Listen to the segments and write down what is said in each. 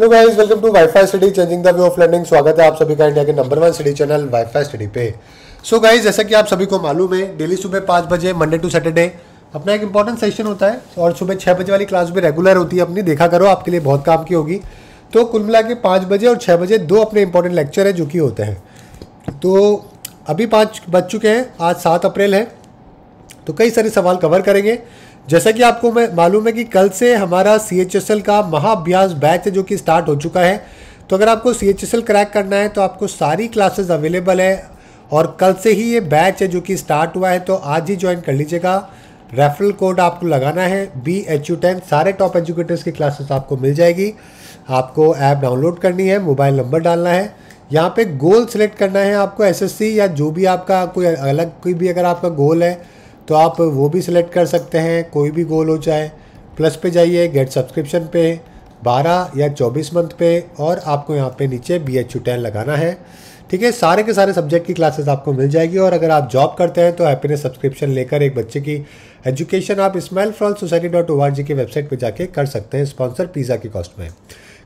hello guys welcome to WiFi study changing the way of learning स्वागत है आप सभी का इंडिया के number one study channel WiFi study पे सो so गाइस जैसा कि आप सभी को मालूम है डेली सुबह पाँच बजे मंडे टू सैटरडे अपना एक इंपॉर्टेंट सेशन होता है और सुबह छः बजे वाली क्लास भी रेगुलर होती है अपनी देखा करो आपके लिए बहुत काम की होगी तो कुल मिला के पाँच बजे और छः बजे दो अपने इंपॉर्टेंट लेक्चर है जो कि होते हैं तो अभी पाँच बज चुके हैं आज सात अप्रैल है तो कई सारे सवाल कवर करेंगे जैसा कि आपको मैं मालूम है कि कल से हमारा सी का महाअभ्यास बैच है जो कि स्टार्ट हो चुका है तो अगर आपको सी क्रैक करना है तो आपको सारी क्लासेस अवेलेबल है और कल से ही ये बैच है जो कि स्टार्ट हुआ है तो आज ही ज्वाइन कर लीजिएगा रेफरल कोड आपको लगाना है बी एच यू टेन सारे टॉप एजुकेटर्स की क्लासेस आपको मिल जाएगी आपको ऐप डाउनलोड करनी है मोबाइल नंबर डालना है यहाँ पे गोल सेलेक्ट करना है आपको एसएससी या जो भी आपका कोई अलग कोई भी अगर आपका गोल है तो आप वो भी सिलेक्ट कर सकते हैं कोई भी गोल हो जाए प्लस पे जाइए गेट सब्सक्रिप्शन पे 12 या 24 मंथ पे और आपको यहाँ पे नीचे बी एच यू टेन लगाना है ठीक है सारे के सारे सब्जेक्ट की क्लासेस आपको मिल जाएगी और अगर आप जॉब करते हैं तो हैप्पीनेस सब्सक्रिप्शन लेकर एक बच्चे की एजुकेशन आप स्माइल फ्रॉल society dot O R G की वेबसाइट पर जाके कर सकते हैं स्पॉन्सर पिज़्ज़ा के कॉस्ट में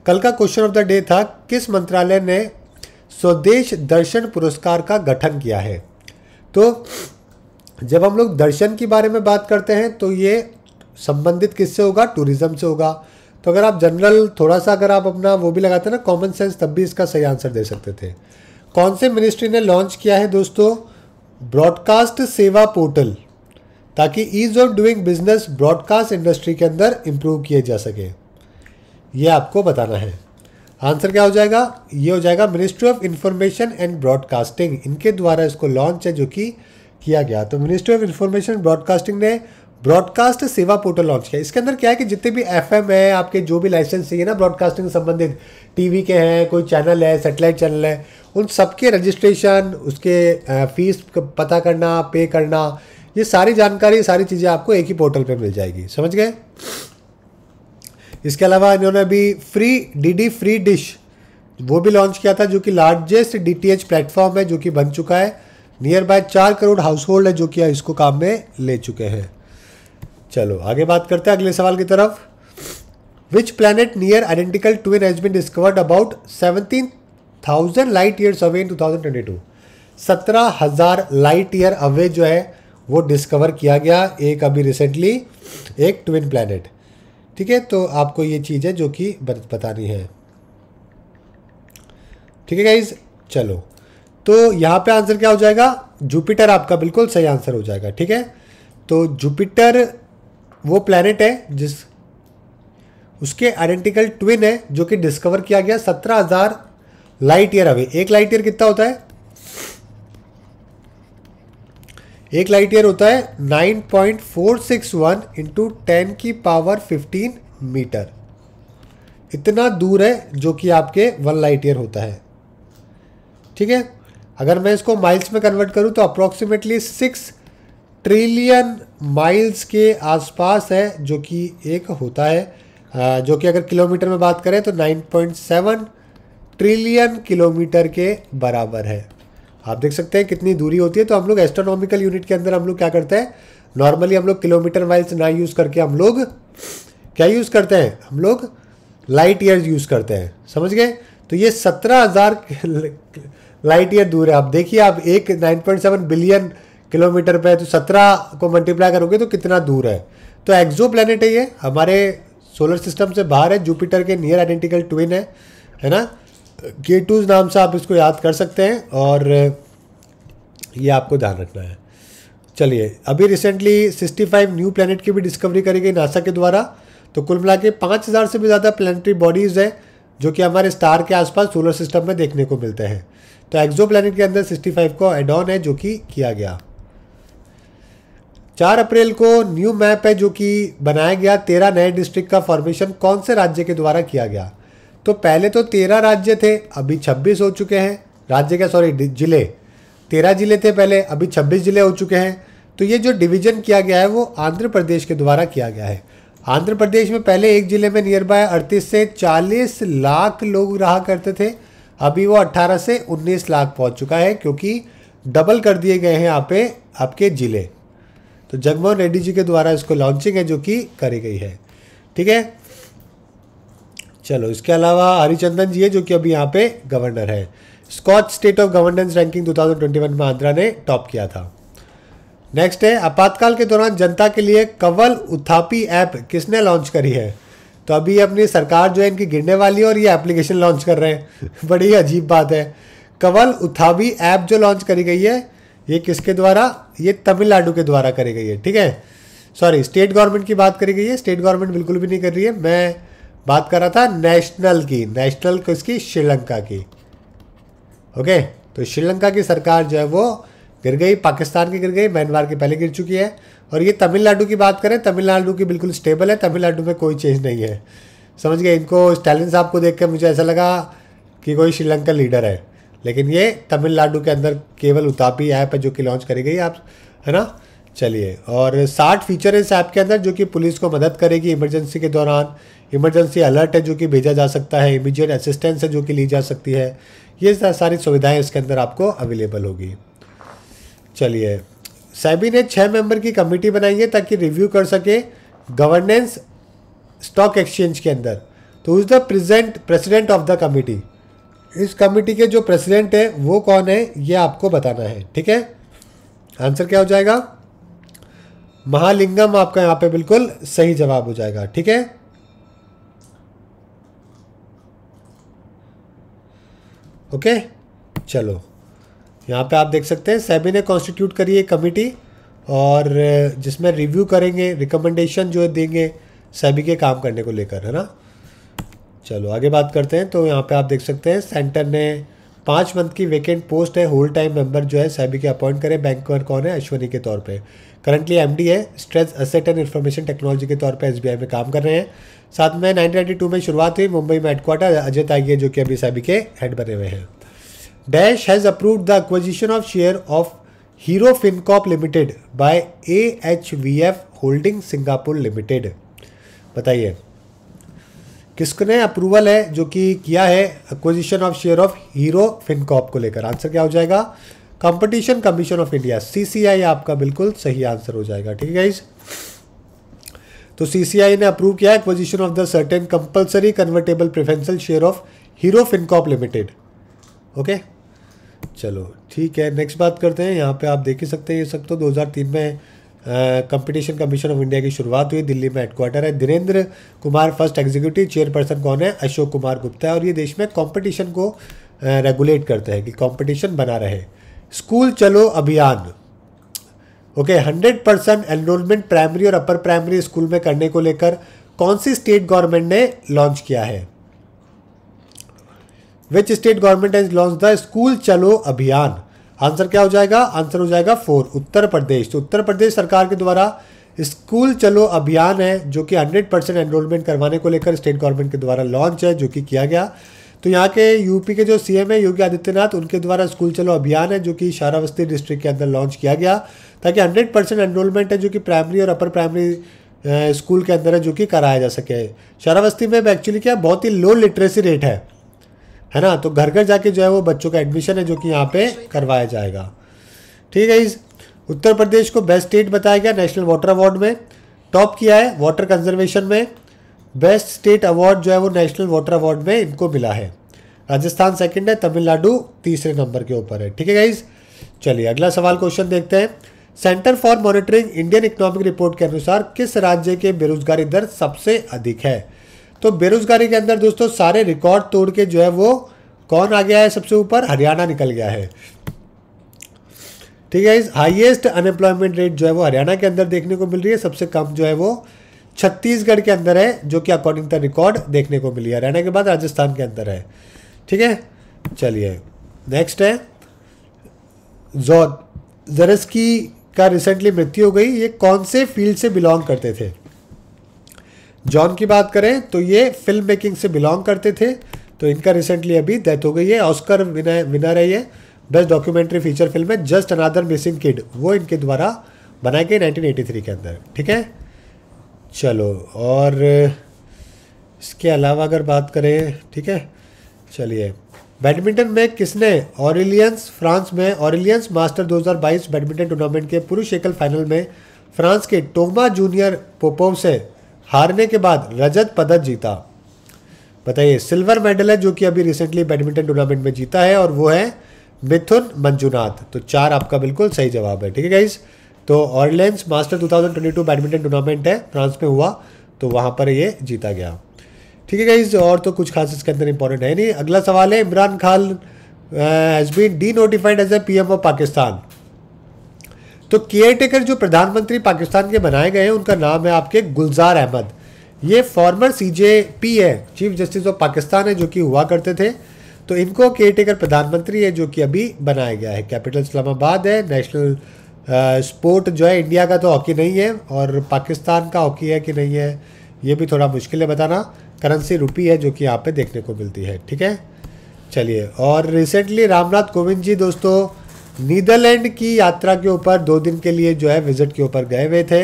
कल का क्वेश्चन ऑफ द डे था किस मंत्रालय ने स्वदेश दर्शन पुरस्कार का गठन किया है तो जब हम लोग दर्शन के बारे में बात करते हैं तो ये संबंधित किससे होगा टूरिज्म से होगा तो अगर आप जनरल थोड़ा सा अगर आप अपना वो भी लगाते ना कॉमन सेंस तब भी इसका सही आंसर दे सकते थे कौन से मिनिस्ट्री ने लॉन्च किया है दोस्तों ब्रॉडकास्ट सेवा पोर्टल ताकि ease of doing business broadcast industry के अंदर इम्प्रूव किए जा सके ये आपको बताना है आंसर क्या हो जाएगा ये हो जाएगा ministry of information and broadcasting इनके द्वारा इसको लॉन्च है जो कि किया गया तो मिनिस्ट्री ऑफ इन्फॉर्मेशन ब्रॉडकास्टिंग ने ब्रॉडकास्ट सेवा पोर्टल लॉन्च किया इसके अंदर क्या है कि जितने भी एफ है आपके जो भी लाइसेंस चाहिए ना ब्रॉडकास्टिंग संबंधित टीवी के हैं कोई चैनल है सेटेलाइट चैनल है उन सबके रजिस्ट्रेशन उसके फीस पता करना पे करना ये सारी जानकारी सारी चीज़ें आपको एक ही पोर्टल पर मिल जाएगी समझ गए इसके अलावा इन्होंने अभी फ्री डीडी फ्री डिश वो भी लॉन्च किया था जो कि लार्जेस्ट डीटीएच प्लेटफॉर्म है जो कि बन चुका है नियर बाय चार करोड़ हाउस होल्ड है जो कि इसको काम में ले चुके हैं चलो आगे बात करते हैं अगले सवाल की तरफ which planet near identical twin has been discovered about seventeen thousand light year away in two thousand twenty two सत्रह हज़ार लाइट ईयर अवे जो है वो डिस्कवर किया गया एक अभी रिसेंटली एक ट्विन प्लानट ठीक है तो आपको ये चीज़ है जो कि बतानी है ठीक है गाइज चलो तो यहाँ पे आंसर क्या हो जाएगा जुपिटर आपका बिल्कुल सही आंसर हो जाएगा ठीक है तो जुपिटर वो प्लैनेट है जिस उसके आइडेंटिकल ट्विन है जो कि डिस्कवर किया गया सत्रह हजार लाइट ईयर अवे एक लाइट ईयर कितना होता है एक लाइट ईयर होता है 9.461 point four six one into ten की पावर 15 मीटर इतना दूर है जो कि आपके वन लाइट ईयर होता है ठीक है अगर मैं इसको माइल्स में कन्वर्ट करूँ तो अप्रॉक्सीमेटली सिक्स ट्रिलियन माइल्स के आसपास है जो कि एक होता है जो कि अगर किलोमीटर में बात करें तो 9.7 ट्रिलियन किलोमीटर के बराबर है आप देख सकते हैं कितनी दूरी होती है तो हम लोग एस्ट्रोनॉमिकल यूनिट के अंदर हम लोग क्या करते हैं नॉर्मली हम लोग किलोमीटर माइल्स ना यूज़ करके हम लोग क्या यूज़ करते हैं हम लोग लाइट ईयर यूज़ करते हैं समझ गए तो ये सत्रह हज़ार लाइट ईयर दूर है आप देखिए आप एक nine point seven billion kilometre पे है तो सत्रह को मल्टीप्लाई करोगे तो कितना दूर है तो एक्जो प्लानट है ये हमारे सोलर सिस्टम से बाहर है जुपिटर के नियर आइडेंटिकल ट्विन है है ना के टूज नाम से आप इसको याद कर सकते हैं और ये आपको ध्यान रखना है चलिए अभी रिसेंटली 65 न्यू प्लानट की भी डिस्कवरी करी गई नासा के द्वारा तो कुल मिला के पाँच हज़ार से भी ज़्यादा प्लानटरी बॉडीज़ है जो कि हमारे स्टार के आसपास सोलर सिस्टम में देखने को मिलते हैं तो एक्जो के अंदर 65 को एड ऑन है जो कि किया गया चार अप्रैल को न्यू मैप है जो कि बनाया गया तेरह नए डिस्ट्रिक्ट का फॉर्मेशन कौन से राज्य के द्वारा किया गया तो पहले तो तेरह राज्य थे अभी छब्बीस हो चुके हैं राज्य क्या सॉरी जिले तेरह जिले थे पहले अभी छब्बीस जिले हो चुके हैं तो ये जो डिवीजन किया गया है वो आंध्र प्रदेश के द्वारा किया गया है आंध्र प्रदेश में पहले एक जिले में नियर बाय अड़तीस से चालीस लाख लोग रहा करते थे अभी वो अट्ठारह से उन्नीस लाख पहुंच चुका है क्योंकि डबल कर दिए गए हैं यहाँ पे आपके ज़िले तो जगमोहन रेड्डी जी के द्वारा इसको लॉन्चिंग है जो कि करी गई है ठीक है चलो इसके अलावा हरिचंदन जी है जो कि अभी यहाँ पे गवर्नर है Scotch state of governance ranking 2021 में आंध्रा ने टॉप किया था नेक्स्ट है आपातकाल के दौरान जनता के लिए कवल उथापी ऐप किसने लॉन्च करी है तो अभी अपनी सरकार जो है इनकी गिरने वाली है और ये एप्लीकेशन लॉन्च कर रहे हैं बड़ी अजीब बात है कवल उथावी ऐप जो लॉन्च करी गई है ये किसके द्वारा ये तमिलनाडु के द्वारा करी गई है ठीक है सॉरी स्टेट गवर्नमेंट की बात करी गई है स्टेट गवर्नमेंट बिल्कुल भी नहीं कर रही है मैं बात कर रहा था नेशनल की नेशनल किसकी श्रीलंका की ओके तो श्रीलंका की सरकार जो है वो गिर गई पाकिस्तान की गिर गई म्यांमार की पहले गिर चुकी है और ये तमिलनाडु की बात करें तमिलनाडु की बिल्कुल स्टेबल है तमिलनाडु में कोई चेंज नहीं है समझ गए इनको स्टैलिन साहब को देख कर मुझे ऐसा लगा कि कोई श्रीलंका लीडर है लेकिन ये तमिलनाडु के अंदर केवल उतापी ऐप है जो कि लॉन्च करी गई आप है ना चलिए और साठ फीचर है इस ऐप के अंदर जो कि पुलिस को मदद करेगी इमरजेंसी के दौरान इमरजेंसी अलर्ट है जो कि भेजा जा सकता है इमीडिएट असिस्टेंस है जो कि ली जा सकती है ये सारी सुविधाएं इसके अंदर आपको अवेलेबल होगी चलिए सेबी ने छः मेंबर की कमेटी बनाई है ताकि रिव्यू कर सके गवर्नेंस स्टॉक एक्सचेंज के अंदर तो is the present president of the committee इस कमेटी के जो प्रेसिडेंट है वो कौन है ये आपको बताना है ठीक है आंसर क्या हो जाएगा महालिंगम आपका यहाँ पे बिल्कुल सही जवाब हो जाएगा ठीक है ओके चलो यहाँ पे आप देख सकते हैं सेबी ने कॉन्स्टिट्यूट करी है कमेटी और जिसमें रिव्यू करेंगे रिकमेंडेशन जो देंगे सेबी के काम करने को लेकर है ना चलो आगे बात करते हैं तो यहाँ पे आप देख सकते हैं सेंटर ने पाँच मंथ की वेकेंट पोस्ट है होल टाइम मेंबर जो है सेबी के अपॉइंट करें बैंकर कौन है अश्वनी के तौर पे करंटली एमडी है stress asset and information technology के तौर पे एसबीआई में काम कर रहे हैं साथ में नाइनटीन में शुरुआत हुई मुंबई में हेडक्वार्टर अजय तागिए जो कि अभी सेबी के हेड बने हुए हैं dash has the acquisition of share of Hero FinCorp limited by A H V F holding Singapore limited बताइए किसने अप्रूवल है जो कि किया है acquisition of share of Hero FinCorp को लेकर आंसर क्या हो जाएगा competition commission of India CCI आपका बिल्कुल सही आंसर हो जाएगा ठीक है इस तो सीसीआई ने अप्रूव किया acquisition of the certain compulsory convertible preferential share of Hero FinCorp limited okay चलो ठीक है नेक्स्ट बात करते हैं यहाँ पे आप देख ही सकते हैं ये सब तो 2003 में कंपटीशन कमीशन ऑफ इंडिया की शुरुआत हुई दिल्ली में हेडक्वार्टर है Dhirendra Kumar first executive chairperson कौन है अशोक कुमार गुप्ता है और ये देश में कंपटीशन को रेगुलेट करते हैं कि कंपटीशन बना रहे स्कूल चलो अभियान okay hundred percent enrolment primary और अपर प्राइमरी स्कूल में करने को लेकर कौन सी स्टेट गवर्नमेंट ने लॉन्च किया है which state government has launch the school चलो अभियान आंसर क्या हो जाएगा आंसर हो जाएगा फोर उत्तर प्रदेश तो उत्तर प्रदेश सरकार के द्वारा स्कूल चलो अभियान है जो कि 100 परसेंट एनरोलमेंट करवाने को लेकर स्टेट गवर्नमेंट के द्वारा लॉन्च है जो कि किया गया तो यहाँ के यूपी के जो सीएम है योगी आदित्यनाथ उनके द्वारा स्कूल चलो अभियान है जो कि शारावस्ती डिस्ट्रिक्ट के अंदर लॉन्च किया गया ताकि 100 परसेंट एनरोलमेंट है जो कि प्राइमरी और अपर प्राइमरी स्कूल के अंदर है जो कि कराया जा सके शारावस्ती में एक्चुअली क्या बहुत ही लो लिटरेसी रेट है है ना तो घर घर जाके जो है वो बच्चों का एडमिशन है जो कि यहाँ पे करवाया जाएगा ठीक है इस उत्तर प्रदेश को बेस्ट स्टेट बताया गया नेशनल वाटर अवार्ड में टॉप किया है वाटर कंजर्वेशन में बेस्ट स्टेट अवार्ड जो है वो नेशनल वाटर अवार्ड में इनको मिला है राजस्थान सेकंड है तमिलनाडु तीसरे नंबर के ऊपर है ठीक है गाइज चलिए अगला सवाल क्वेश्चन देखते हैं centre for monitoring Indian economic report के अनुसार किस राज्य के बेरोजगारी दर सबसे अधिक है तो बेरोजगारी के अंदर दोस्तों सारे रिकॉर्ड तोड़ के जो है वो कौन आ गया है सबसे ऊपर हरियाणा निकल गया है ठीक है इस हाईएस्ट अनएम्प्लॉयमेंट रेट जो है वो हरियाणा के अंदर देखने को मिल रही है सबसे कम जो है वो छत्तीसगढ़ के अंदर है जो कि अकॉर्डिंग द रिकॉर्ड देखने को मिली है हरियाणा के बाद राजस्थान के अंदर है ठीक है चलिए नेक्स्ट है जॉन जरस्की का रिसेंटली मृत्यु हो गई ये कौन से फील्ड से बिलोंग करते थे जॉन की बात करें तो ये फिल्म मेकिंग से बिलोंग करते थे तो इनका रिसेंटली अभी डेथ हो गई है ऑस्कर विनर है ये बेस्ट डॉक्यूमेंट्री फीचर फिल्म है जस्ट अनादर मिसिंग किड वो इनके द्वारा बनाई गई नाइनटीन के अंदर ठीक है चलो और इसके अलावा अगर बात करें ठीक है चलिए बैडमिंटन में किसने ऑरिलियंस फ्रांस में ऑरिलियंस मास्टर 2022 बैडमिंटन टूर्नामेंट के पुरुष एकल फाइनल में फ्रांस के टोमा जूनियर पोपोव से हारने के बाद रजत पदक जीता बताइए सिल्वर मेडल है जो कि अभी रिसेंटली बैडमिंटन टूर्नामेंट में जीता है और वो है मिथुन मंजुनाथ तो चार आपका बिल्कुल सही जवाब है ठीक है गाइज तो ऑरलैंड मास्टर 2022 बैडमिंटन टूर्नामेंट है फ्रांस में हुआ तो वहां पर ये जीता गया ठीक है गाइज और तो कुछ खास इसके अंदर इंपॉर्टेंट है नहीं अगला सवाल है Imran Khan has been denotified as a P M of Pakistan तो केयर टेकर जो प्रधानमंत्री पाकिस्तान के बनाए गए हैं उनका नाम है आपके गुलजार अहमद ये फॉर्मर सी जे पी है चीफ जस्टिस ऑफ पाकिस्तान है जो कि हुआ करते थे तो इनको केयर टेकर प्रधानमंत्री है जो कि अभी बनाया गया है कैपिटल इस्लामाबाद है नेशनल स्पोर्ट जो है इंडिया का तो हॉकी नहीं है और पाकिस्तान का हॉकी है कि नहीं है ये भी थोड़ा मुश्किल है बताना करेंसी रुपी है जो कि यहाँ पे देखने को मिलती है ठीक है चलिए और रिसेंटली रामनाथ कोविंद जी दोस्तों नीदरलैंड की यात्रा के ऊपर दो दिन के लिए जो है विजिट के ऊपर गए हुए थे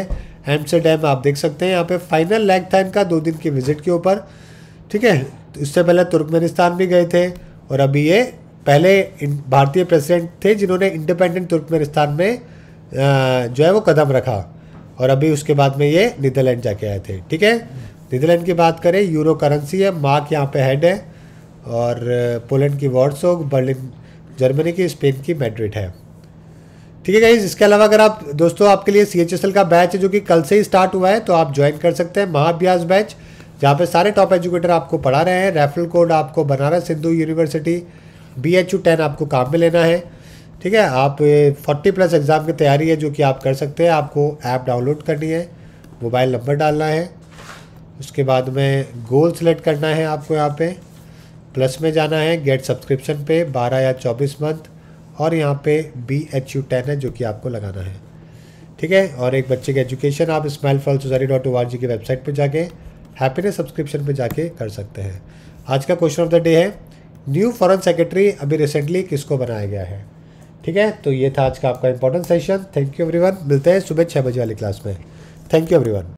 एम्स्टरडेम आप देख सकते हैं यहाँ पे फाइनल लैग था इनका दो दिन की विजिट के ऊपर ठीक है तो इससे पहले तुर्कमेनिस्तान भी गए थे और अभी ये पहले भारतीय प्रेसिडेंट थे जिन्होंने इंडिपेंडेंट तुर्कमेनिस्तान में जो है वो कदम रखा और अभी उसके बाद में ये नीदरलैंड जाके आए थे ठीक है नीदरलैंड की बात करें यूरो करेंसी है मार्क यहाँ पे हेड है और पोलैंड की हो बर्लिन जर्मनी की स्पेन की मैड्रिड है ठीक है गाइज इसके अलावा अगर आप दोस्तों आपके लिए सी एच एस एल का बैच है जो कि कल से ही स्टार्ट हुआ है तो आप ज्वाइन कर सकते हैं महाभ्यास बैच जहाँ पे सारे टॉप एजुकेटर आपको पढ़ा रहे हैं रेफरल कोड आपको Banaras Hindu university B H U ten आपको काम में लेना है ठीक है आप फोर्टी प्लस एग्ज़ाम की तैयारी है जो कि आप कर सकते हैं आपको ऐप डाउनलोड करनी है मोबाइल नंबर डालना है उसके बाद में गोल सेलेक्ट करना है आपको यहाँ पे प्लस में जाना है गेट सब्सक्रिप्शन पे 12 या 24 मंथ और यहाँ पे बी एच यू टेन है जो कि आपको लगाना है ठीक है और एक बच्चे की एजुकेशन आप smile fall society dot O R G की वेबसाइट पर जाके हैप्पीनेस सब्सक्रिप्शन पर जाके कर सकते हैं आज का क्वेश्चन ऑफ द डे है न्यू फॉरेन सेक्रेटरी अभी रिसेंटली किसको बनाया गया है ठीक है तो ये था आज का आपका important session thank you everyone मिलते हैं सुबह छः बजे वाली क्लास में थैंक यू एवरीवन